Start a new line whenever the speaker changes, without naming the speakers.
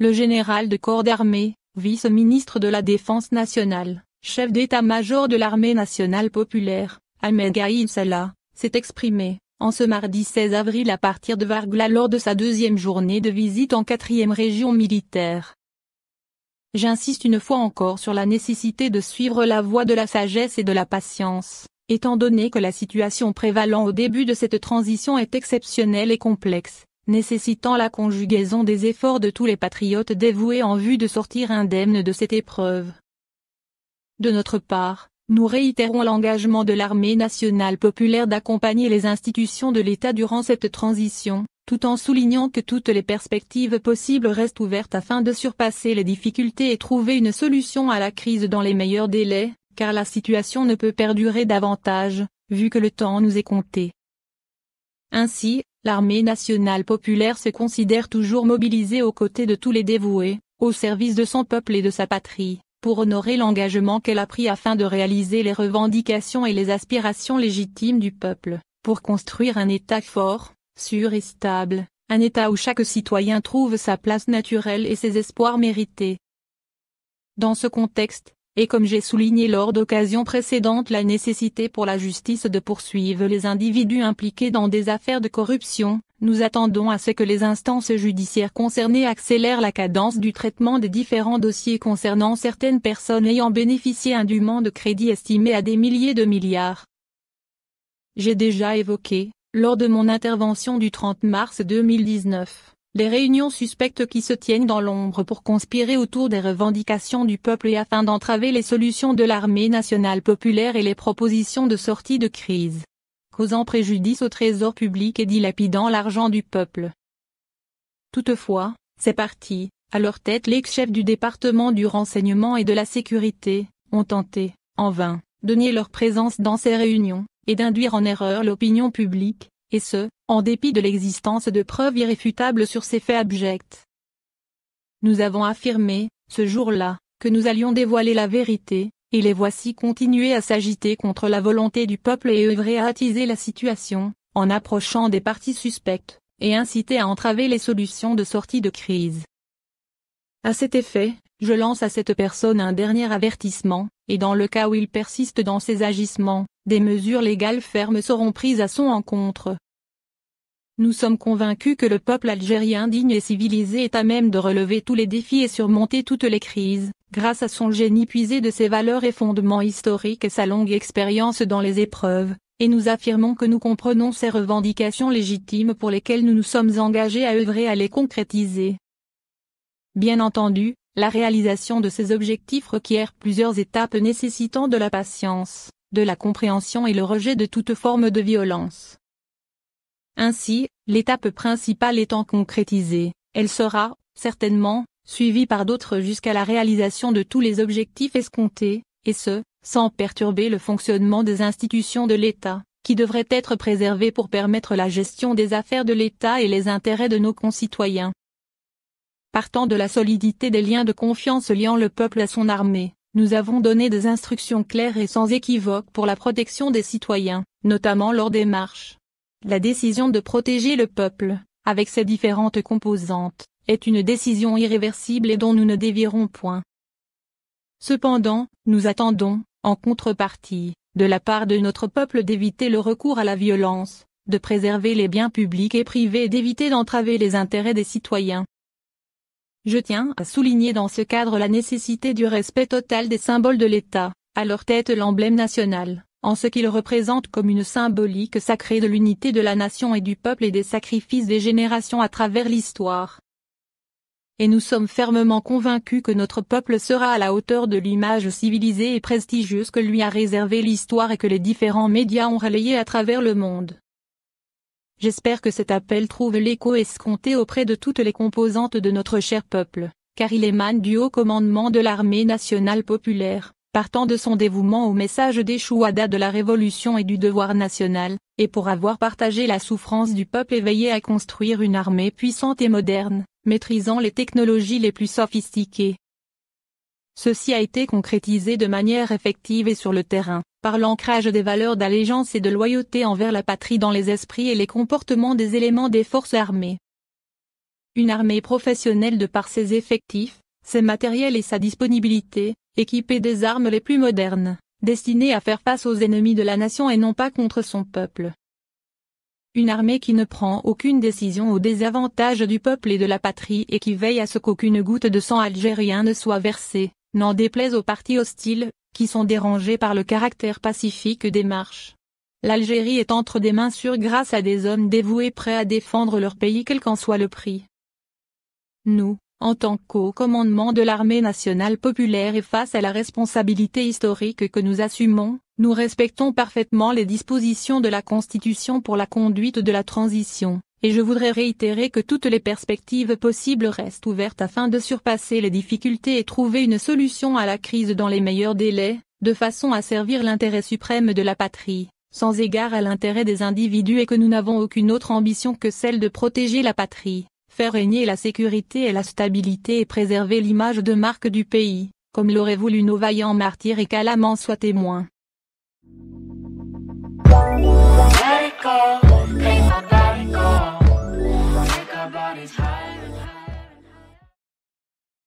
le général de corps d'armée, vice-ministre de la Défense nationale, chef d'état-major de l'armée nationale populaire, Ahmed Gaïl Salah, s'est exprimé, en ce mardi 16 avril à partir de Vargla lors de sa deuxième journée de visite en quatrième région militaire. J'insiste une fois encore sur la nécessité de suivre la voie de la sagesse et de la patience, étant donné que la situation prévalant au début de cette transition est exceptionnelle et complexe nécessitant la conjugaison des efforts de tous les patriotes dévoués en vue de sortir indemne de cette épreuve. De notre part, nous réitérons l'engagement de l'armée nationale populaire d'accompagner les institutions de l'État durant cette transition, tout en soulignant que toutes les perspectives possibles restent ouvertes afin de surpasser les difficultés et trouver une solution à la crise dans les meilleurs délais, car la situation ne peut perdurer davantage, vu que le temps nous est compté. Ainsi, L'armée nationale populaire se considère toujours mobilisée aux côtés de tous les dévoués, au service de son peuple et de sa patrie, pour honorer l'engagement qu'elle a pris afin de réaliser les revendications et les aspirations légitimes du peuple, pour construire un État fort, sûr et stable, un État où chaque citoyen trouve sa place naturelle et ses espoirs mérités. Dans ce contexte, et comme j'ai souligné lors d'occasions précédentes la nécessité pour la justice de poursuivre les individus impliqués dans des affaires de corruption, nous attendons à ce que les instances judiciaires concernées accélèrent la cadence du traitement des différents dossiers concernant certaines personnes ayant bénéficié indûment de crédits estimés à des milliers de milliards. J'ai déjà évoqué, lors de mon intervention du 30 mars 2019, les réunions suspectes qui se tiennent dans l'ombre pour conspirer autour des revendications du peuple et afin d'entraver les solutions de l'armée nationale populaire et les propositions de sortie de crise, causant préjudice au trésor public et dilapidant l'argent du peuple. Toutefois, ces partis, à leur tête l'ex-chef du département du renseignement et de la sécurité, ont tenté, en vain, de nier leur présence dans ces réunions, et d'induire en erreur l'opinion publique, et ce, en dépit de l'existence de preuves irréfutables sur ces faits abjects. Nous avons affirmé, ce jour-là, que nous allions dévoiler la vérité, et les voici continuer à s'agiter contre la volonté du peuple et œuvrer à attiser la situation, en approchant des parties suspectes, et inciter à entraver les solutions de sortie de crise. À cet effet, je lance à cette personne un dernier avertissement, et dans le cas où il persiste dans ses agissements, des mesures légales fermes seront prises à son encontre. Nous sommes convaincus que le peuple algérien digne et civilisé est à même de relever tous les défis et surmonter toutes les crises, grâce à son génie puisé de ses valeurs et fondements historiques et sa longue expérience dans les épreuves, et nous affirmons que nous comprenons ces revendications légitimes pour lesquelles nous nous sommes engagés à œuvrer à les concrétiser. Bien entendu, la réalisation de ces objectifs requiert plusieurs étapes nécessitant de la patience, de la compréhension et le rejet de toute forme de violence. Ainsi, l'étape principale étant concrétisée, elle sera, certainement, suivie par d'autres jusqu'à la réalisation de tous les objectifs escomptés, et ce, sans perturber le fonctionnement des institutions de l'État, qui devraient être préservées pour permettre la gestion des affaires de l'État et les intérêts de nos concitoyens. Partant de la solidité des liens de confiance liant le peuple à son armée, nous avons donné des instructions claires et sans équivoque pour la protection des citoyens, notamment lors des marches. La décision de protéger le peuple, avec ses différentes composantes, est une décision irréversible et dont nous ne dévierons point. Cependant, nous attendons, en contrepartie, de la part de notre peuple d'éviter le recours à la violence, de préserver les biens publics et privés et d'éviter d'entraver les intérêts des citoyens. Je tiens à souligner dans ce cadre la nécessité du respect total des symboles de l'État, à leur tête l'emblème national, en ce qu'il représente comme une symbolique sacrée de l'unité de la nation et du peuple et des sacrifices des générations à travers l'histoire. Et nous sommes fermement convaincus que notre peuple sera à la hauteur de l'image civilisée et prestigieuse que lui a réservée l'histoire et que les différents médias ont relayée à travers le monde. J'espère que cet appel trouve l'écho escompté auprès de toutes les composantes de notre cher peuple, car il émane du haut commandement de l'armée nationale populaire, partant de son dévouement au message des de la Révolution et du devoir national, et pour avoir partagé la souffrance du peuple éveillé à construire une armée puissante et moderne, maîtrisant les technologies les plus sophistiquées, Ceci a été concrétisé de manière effective et sur le terrain, par l'ancrage des valeurs d'allégeance et de loyauté envers la patrie dans les esprits et les comportements des éléments des forces armées. Une armée professionnelle de par ses effectifs, ses matériels et sa disponibilité, équipée des armes les plus modernes, destinée à faire face aux ennemis de la nation et non pas contre son peuple. Une armée qui ne prend aucune décision au désavantage du peuple et de la patrie et qui veille à ce qu'aucune goutte de sang algérien ne soit versée, n'en déplaise aux partis hostiles, qui sont dérangés par le caractère pacifique des marches. L'Algérie est entre des mains sûres grâce à des hommes dévoués prêts à défendre leur pays quel qu'en soit le prix. Nous, en tant qu'au commandement de l'armée nationale populaire et face à la responsabilité historique que nous assumons, nous respectons parfaitement les dispositions de la Constitution pour la conduite de la transition et je voudrais réitérer que toutes les perspectives possibles restent ouvertes afin de surpasser les difficultés et trouver une solution à la crise dans les meilleurs délais, de façon à servir l'intérêt suprême de la patrie, sans égard à l'intérêt des individus et que nous n'avons aucune autre ambition que celle de protéger la patrie, faire régner la sécurité et la stabilité et préserver l'image de marque du pays, comme l'auraient voulu nos vaillants martyrs et qu'à soient soit témoin. is high.